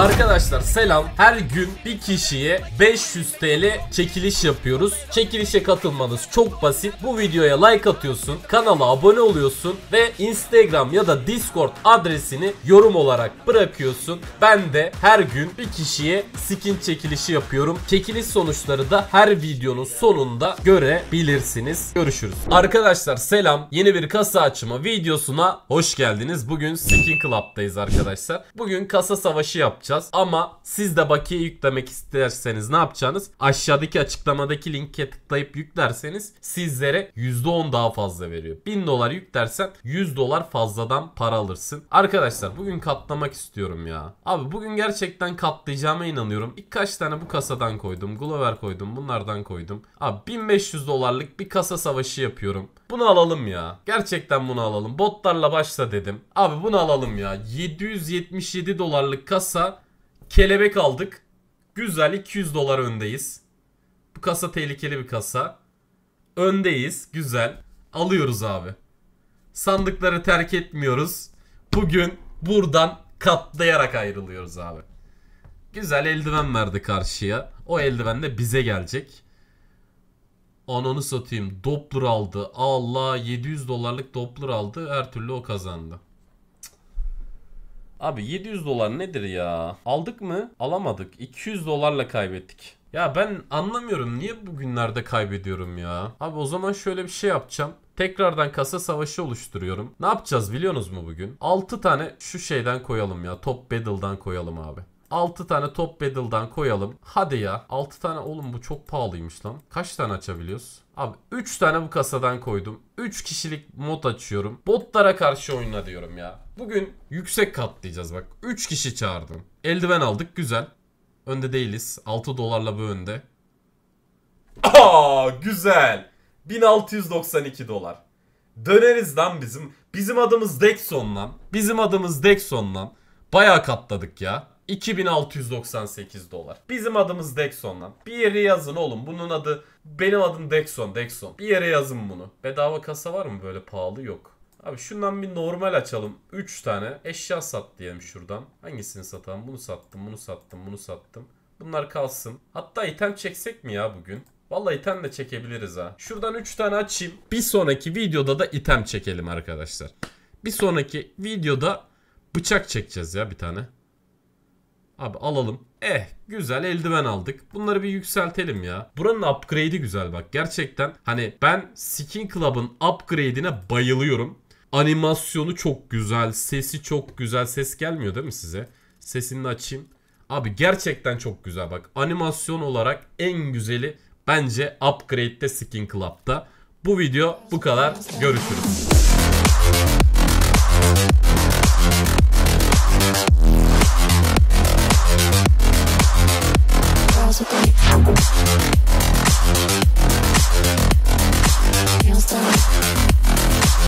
Arkadaşlar selam. Her gün bir kişiye 500 TL çekiliş yapıyoruz. Çekilişe katılmanız çok basit. Bu videoya like atıyorsun, kanala abone oluyorsun ve Instagram ya da Discord adresini yorum olarak bırakıyorsun. Ben de her gün bir kişiye skin çekilişi yapıyorum. Çekiliş sonuçları da her videonun sonunda görebilirsiniz. Görüşürüz. Arkadaşlar selam. Yeni bir kasa açma videosuna hoş geldiniz. Bugün Skin Club'dayız arkadaşlar. Bugün kasa savaşı yapacağız yapacağız. Ama siz de bakiye yüklemek isterseniz ne yapacaksınız? Aşağıdaki açıklamadaki linke tıklayıp yüklerseniz sizlere %10 daha fazla veriyor. 1000 dolar yüklersen 100 dolar fazladan para alırsın. Arkadaşlar bugün katlamak istiyorum ya. Abi bugün gerçekten katlayacağıma inanıyorum. Birkaç tane bu kasadan koydum. Glover koydum. Bunlardan koydum. Abi 1500 dolarlık bir kasa savaşı yapıyorum. Bunu alalım ya. Gerçekten bunu alalım. Botlarla başla dedim. Abi bunu alalım ya. 777 dolarlık kasa kelebek aldık. Güzel 200 dolar öndeyiz. Bu kasa tehlikeli bir kasa. Öndeyiz. Güzel. Alıyoruz abi. Sandıkları terk etmiyoruz. Bugün buradan katlayarak ayrılıyoruz abi. Güzel eldiven verdi karşıya. O eldiven de bize gelecek. Ananı satayım. Doppler aldı. Allah 700 dolarlık Doppler aldı. Her türlü o kazandı. Abi 700 dolar nedir ya? Aldık mı? Alamadık. 200 dolarla kaybettik. Ya ben anlamıyorum niye bugünlerde kaybediyorum ya. Abi o zaman şöyle bir şey yapacağım. Tekrardan kasa savaşı oluşturuyorum. Ne yapacağız biliyorsunuz mu bugün? 6 tane şu şeyden koyalım ya. Top Battle'dan koyalım abi. 6 tane top battle'dan koyalım. Hadi ya. 6 tane oğlum bu çok pahalıymış lan. Kaç tane açabiliyoruz? Abi 3 tane bu kasadan koydum. 3 kişilik mod açıyorum. Botlara karşı oyna diyorum ya. Bugün yüksek katlayacağız bak. 3 kişi çağırdım. Eldiven aldık güzel. Önde değiliz. 6 dolarla bu önde. Aa güzel. 1692 dolar. Döneriz lan bizim. Bizim adımız Dexon lan. Bizim adımız Dexon lan. Baya katladık ya. 2698 dolar. Bizim adımız Dexon lan. Bir yere yazın oğlum. Bunun adı benim adım Dexon. Dexon. Bir yere yazın bunu. Bedava kasa var mı böyle pahalı? Yok. Abi şundan bir normal açalım. 3 tane eşya sat diyelim şuradan. Hangisini satalım? Bunu sattım, bunu sattım, bunu sattım. Bunlar kalsın. Hatta item çeksek mi ya bugün? Vallahi item de çekebiliriz ha. Şuradan 3 tane açayım. Bir sonraki videoda da item çekelim arkadaşlar. Bir sonraki videoda bıçak çekeceğiz ya bir tane. Abi alalım. Eh güzel eldiven aldık. Bunları bir yükseltelim ya. Buranın upgrade'i güzel bak. Gerçekten hani ben Skin Club'ın upgrade'ine bayılıyorum. Animasyonu çok güzel. Sesi çok güzel. Ses gelmiyor değil mi size? Sesini açayım. Abi gerçekten çok güzel bak. Animasyon olarak en güzeli bence upgrade'de Skin Club'da. Bu video bu kadar. Görüşürüz.